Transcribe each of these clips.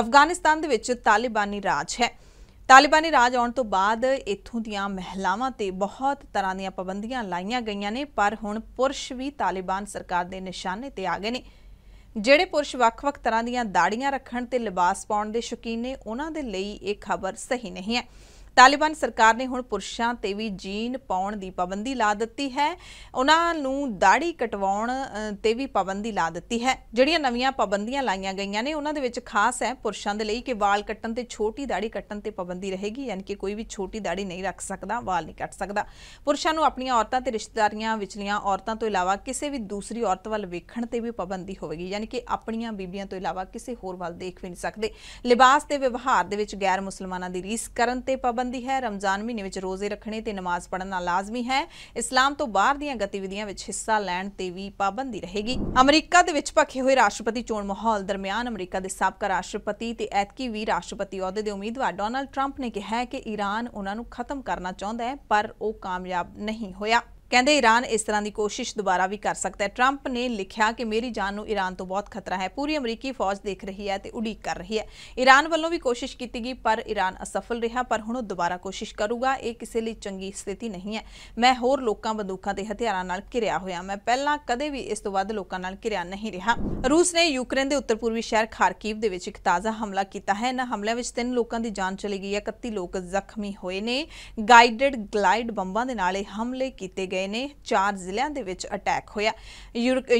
ਅਫਗਾਨਿਸਤਾਨ ਦੇ ਵਿੱਚ ਤਾਲਿਬਾਨੀ ਰਾਜ ਹੈ ਤਾਲਿਬਾਨੀ ਰਾਜ ਆਉਣ ਤੋਂ ਬਾਅਦ ਇੱਥੋਂ ਦੀਆਂ ਮਹਿਲਾਵਾਂ ਤੇ ਬਹੁਤ ਤਰ੍ਹਾਂ ਦੀਆਂ ਪਾਬੰਦੀਆਂ ਲਾਈਆਂ ਗਈਆਂ ਨੇ ਪਰ ਹੁਣ ਪੁਰਸ਼ ਵੀ ਤਾਲਿਬਾਨ ਸਰਕਾਰ ਦੇ ਨਿਸ਼ਾਨੇ ਤੇ ਆ ਗਏ ਨੇ ਜਿਹੜੇ ਪੁਰਸ਼ ਵੱਖ-ਵੱਖ ਤਰ੍ਹਾਂ ਦੀਆਂ ਦਾੜੀਆਂ ਰੱਖਣ ਤੇ ਲਿਬਾਸ ਪਾਉਣ ਦੇ ਸ਼ੌਕੀਨ ਨੇ ਉਹਨਾਂ ਦੇ ਲਈ ਇਹ ਖਬਰ ਸਹੀ ਨਹੀਂ ਹੈ ਤਾਲਿਬਾਨ ਸਰਕਾਰ ਨੇ ਹੁਣ ਪੁਰਸ਼ਾਂ ਤੇ ਵੀ ਜੀਨ ਪਾਉਣ ਦੀ ਪਾਬੰਦੀ ਲਾ ਦਿੱਤੀ ਹੈ ਉਹਨਾਂ ਨੂੰ ਦਾੜੀ ਕਟਵਾਉਣ ਤੇ ਵੀ ਪਾਬੰਦੀ ਲਾ ਦਿੱਤੀ ਹੈ ਜਿਹੜੀਆਂ ਨਵੀਆਂ ਪਾਬੰਦੀਆਂ ਲਾਈਆਂ ਗਈਆਂ ਨੇ ਉਹਨਾਂ ਦੇ ਵਿੱਚ ਖਾਸ ਹੈ ਪੁਰਸ਼ਾਂ ਦੇ ਲਈ ਕਿ ਵਾਲ ਕੱਟਣ ਤੇ ਛੋਟੀ ਦਾੜੀ ਕੱਟਣ ਤੇ ਪਾਬੰਦੀ ਰਹੇਗੀ ਯਾਨੀ ਕਿ ਕੋਈ ਵੀ ਛੋਟੀ ਦਾੜੀ ਨਹੀਂ ਰੱਖ ਸਕਦਾ ਵਾਲ ਨਹੀਂ ਕੱਟ ਸਕਦਾ ਪੁਰਸ਼ਾਂ ਨੂੰ ਆਪਣੀਆਂ ਔਰਤਾਂ ਤੇ ਰਿਸ਼ਤੇਦਾਰੀਆਂ ਵਿਚਲੀਆਂ ਔਰਤਾਂ ਤੋਂ ਇਲਾਵਾ ਕਿਸੇ ਵੀ ਦੂਸਰੀ ਔਰਤ ਵੱਲ ਵੇਖਣ ਤੇ ਵੀ ਪਾਬੰਦੀ ਹੋਵੇਗੀ ਯਾਨੀ ਕਿ ਆਪਣੀਆਂ ਬੀਬੀਆਂ ਤੋਂ ਇਲਾਵਾ ਕਿਸੇ ਹੋਰ ਵੱਲ ਦੇਖ ਵੀ ਨਹੀਂ ਸਕਦੇ ਲਿਬਾਸ ਤੇ ਵਿਵਹਾਰ ਦੇ ਵਿੱਚ ਗੈਰ ਮੁਸਲਮਾਨਾਂ ਦੀ ਰੀਸ ਕਰਨ ਤੇ ਪਾਬੰਦੀ ਪਾਬੰਦੀ ਹੈ ਰਮਜ਼ਾਨ ਮਹੀਨੇ ਵਿੱਚ ਰੋਜ਼ੇ ਰੱਖਣੇ ਤੇ ਨਮਾਜ਼ ਪੜ੍ਹਨਾ ਲਾਜ਼ਮੀ ਹੈ ਇਸਲਾਮ ਤੋਂ ਬਾਹਰ ਦੀਆਂ ਗਤੀਵਿਧੀਆਂ ਵਿੱਚ ਹਿੱਸਾ ਲੈਣ ਤੇ ਵੀ ਪਾਬੰਦੀ ਰਹੇਗੀ ਅਮਰੀਕਾ ਦੇ ਵਿੱਚ ਭਖੇ ਹੋਏ ਰਾਸ਼ਟਰਪਤੀ ਚੋਣ ਮਾਹੌਲ ਦਰਮਿਆਨ ਅਮਰੀਕਾ ਦੇ ਸਾਬਕਾ ਰਾਸ਼ਟਰਪਤੀ ਤੇ ਐਤਕੀ ਵੀ ਰਾਸ਼ਟਰਪਤੀ ਅਹੁਦੇ ਦੇ ਉਮੀਦਵਾਰ ਡੋਨਲਡ ਟਰੰਪ ਨੇ ਕਿਹਾ ਹੈ ਕਿ ਈਰਾਨ ਉਹਨਾਂ ਨੂੰ ਖਤਮ ਕਰਨਾ ਚਾਹੁੰਦਾ ਹੈ ਪਰ ਉਹ ਕਾਮਯਾਬ ਨਹੀਂ ਹੋਇਆ ਕਹਿੰਦੇ ਈਰਾਨ ਇਸ ਤਰ੍ਹਾਂ ਦੀ ਕੋਸ਼ਿਸ਼ ਦੁਬਾਰਾ ਵੀ ਕਰ ਸਕਦਾ ਹੈ 트럼ਪ ਨੇ ਲਿਖਿਆ ਕਿ ਮੇਰੀ ਜਾਨ ਨੂੰ ਈਰਾਨ ਤੋਂ ਬਹੁਤ ਖਤਰਾ ਹੈ ਪੂਰੀ ਅਮਰੀਕੀ ਫੌਜ ਦੇਖ ਰਹੀ ਹੈ ਤੇ ਉਡੀਕ ਕਰ ਰਹੀ ਹੈ ਈਰਾਨ ਵੱਲੋਂ ਵੀ ਕੋਸ਼ਿਸ਼ ਕੀਤੀ ਗਈ ਪਰ ਈਰਾਨ ਅਸਫਲ ਰਿਹਾ ਪਰ ਹੁਣ ਉਹ ਦੁਬਾਰਾ ਕੋਸ਼ਿਸ਼ ਕਰੂਗਾ ਇਹ ਕਿਸੇ ਲਈ ਚੰਗੀ ਸਥਿਤੀ ਨਹੀਂ ਹੈ ਮੈਂ ਹੋਰ ਲੋਕਾਂ ਬੰਦੂਕਾਂ ਤੇ ਹਥਿਆਰਾਂ ਨਾਲ ਘਿਰਿਆ ਹੋਇਆ ਮੈਂ ਪਹਿਲਾਂ ਕਦੇ ਵੀ ਇਸ ਤੋਂ ਵੱਧ ਲੋਕਾਂ ਨਾਲ ਘਿਰਿਆ ਨਹੀਂ ਰਿਹਾ ਰੂਸ ਨੇ ਯੂਕਰੇਨ ਦੇ ਉੱਤਰ ਪੂਰਬੀ ਸ਼ਹਿਰ ਖਾਰਕੀਵ ਦੇ ਵਿੱਚ ਇੱਕ ਤਾਜ਼ਾ ਹਮਲਾ ਕੀਤਾ ਹੈ ਇਹਨਾਂ ਹਮਲਿਆਂ ਵਿੱਚ ਤਿੰਨ ਲੋਕਾਂ ਦੀ ਜਾਨ ਚਲੀ ਗਈ ਹੈ 31 ਲੋਕ ਜ਼ਖਮੀ ਹੋਏ ਨੇ ਗਾਈਡਡ ਗਲਾਈਡ ਬੰਬਾਂ ਦੇ ਨਾਲ ਇਹ ਹਮਲੇ ਕੀਤੇ ਗਏ ਗਏ ਨੇ ਚਾਰ ਜ਼ਿਲ੍ਹਿਆਂ ਦੇ ਵਿੱਚ ਅਟੈਕ ਹੋਇਆ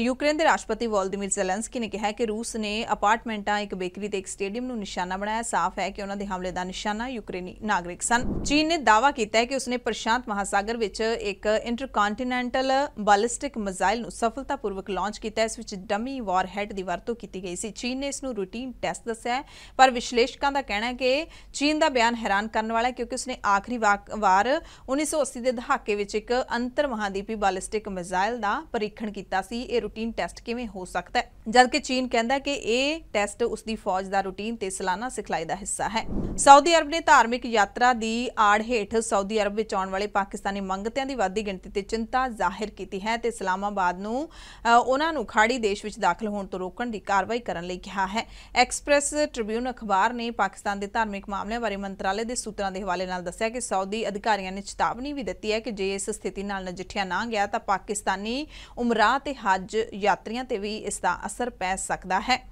ਯੂਕਰੇਨ ਦੇ ਰਾਸ਼ਟਰਪਤੀ ਵੋਲਦਿਮੀਰ ਜ਼ੈਲੈਂਸਕੀ ਨੇ ਕਿਹਾ ਕਿ ਰੂਸ ਨੇ ਅਪਾਰਟਮੈਂਟਾਂ ਇੱਕ ਬੇਕਰੀ ਤੇ ਇੱਕ ਸਟੇਡੀਅਮ ਨੂੰ ਨਿਸ਼ਾਨਾ ਬਣਾਇਆ ਸਾਫ਼ ਹੈ ਕਿ ਉਹਨਾਂ ਦੇ ਹਮਲੇ ਦਾ ਨਿਸ਼ਾਨਾ ਯੂਕਰੇਨੀ ਨਾਗਰਿਕ ਸਨ ਚੀਨ ਨੇ ਦਾਅਵਾ ਕੀਤਾ ਹੈ ਕਿ ਉਸਨੇ ਪ੍ਰਸ਼ਾਂਤ ਮਹਾਸਾਗਰ ਵਿੱਚ ਇੱਕ ਇੰਟਰਕਾਂਟੀਨੈਂਟਲ ਬੈਲਿਸਟਿਕ ਮਿਜ਼ਾਈਲ ਨੂੰ ਸਫਲਤਾਪੂਰਵਕ ਲਾਂਚ ਕੀਤਾ ਇਸ ਵਿੱਚ ਡਮੀ ਵਾਰਹੈਡ ਦੀ ਵਰਤੋਂ ਕੀਤੀ ਗਈ ਸੀ ਚੀਨ ਨੇ ਇਸ ਨੂੰ ਰੂਟੀਨ ਟੈਸਟ ਦੱਸਿਆ ਪਰ ਵਿਸ਼ਲੇਸ਼ਕਾਂ ਦਾ ਕਹਿਣਾ ਹੈ ਕਿ ਚੀਨ ਦਾ ਬਿਆਨ ਹੈਰਾਨ ਕਰਨ ਵਾਲਾ ਹੈ ਕਿਉਂਕਿ ਉਸਨੇ ਆਖਰੀ ਵਾਰ 1980 ਦੇ ਦਹਾਕੇ ਵਿੱਚ ਇੱਕ ਅੰਤਰ ਉੱਤਰ ਮਹਾਦੀਪੀ ਬੈਲਿਸਟਿਕ ਮਿਜ਼ਾਈਲ ਦਾ ਪਰੀਖਣ ਕੀਤਾ ਸੀ ਇਹ ਰੂਟੀਨ ਟੈਸਟ ਕਿਵੇਂ ਹੋ ਸਕਦਾ ਹੈ ਜਦਕਿ ਚੀਨ ਕਹਿੰਦਾ ਕਿ ਇਹ ਟੈਸਟ ਉਸ ਦੀ ਫੌਜ ਦਾ ਰੂਟੀਨ ਤੇ ਸਾਲਾਨਾ ਸਿਖਲਾਈ ਦਾ ਹਿੱਸਾ ਹੈ ਸਾਊਦੀ ਅਰਬ ਨੇ ਧਾਰਮਿਕ ਯਾਤਰਾ ਦੀ ਆੜ ਹੇਠ ਸਾਊਦੀ ਅਰਬ ਵਿੱਚ ਆਉਣ ਵਾਲੇ ਪਾਕਿਸਤਾਨੀ ਮੰਗਤਿਆਂ ਦੀ ਵੱਧਦੀ ਗਿਣਤੀ ਤੇ ਚਿੰਤਾ ਜ਼ਾਹਿਰ ਕੀਤੀ ਹੈ ਤੇ ਇਸਲਾਮਾਬਾਦ ਨੂੰ ਉਹਨਾਂ ਨੂੰ ਖਾੜੀ ਦੇਸ਼ ਵਿੱਚ ਦਾਖਲ ਹੋਣ ਤੋਂ ਰੋਕਣ ਦੀ ਕਾਰਵਾਈ ਕਰਨ ਲਈ ਕਿਹਾ ਹੈ ਐਕਸਪ੍ਰੈਸ ਟ੍ਰਿਬਿਊਨ ਅਖਬਾਰ ਨੇ ਪਾਕਿਸਤਾਨ ਦੇ ਧਾਰਮਿਕ ਮਾਮਲਿਆਂ ਬਾਰੇ ਮੰਤਰਾਲੇ ਦੇ ਸੂਤਰਾਂ ਦੇ ਹਵਾਲੇ ਨਾਲ ਦੱਸਿਆ ਕਿ ਸਾਊਦੀ ਅਧਿਕਾਰੀਆਂ ਨੇ ਚੇਤਾਵਨੀ ਵੀ ਦਿੱਤੀ ਹੈ ਕਿ ਜੇ ਇਸ ਸਥਿਤੀ ਨਾਲ ਨਜਿੱਠਿਆ ਨਾ ਗਿਆ ਤਾਂ ਪਾਕਿਸਤਾਨੀ ਉਮਰਾ ਤੇ ਹਜ ਯਾਤਰੀਆਂ ਤੇ ਵੀ ਇਸ ਦਾ ਅਸਰ ਪੈ ਸਕਦਾ ਹੈ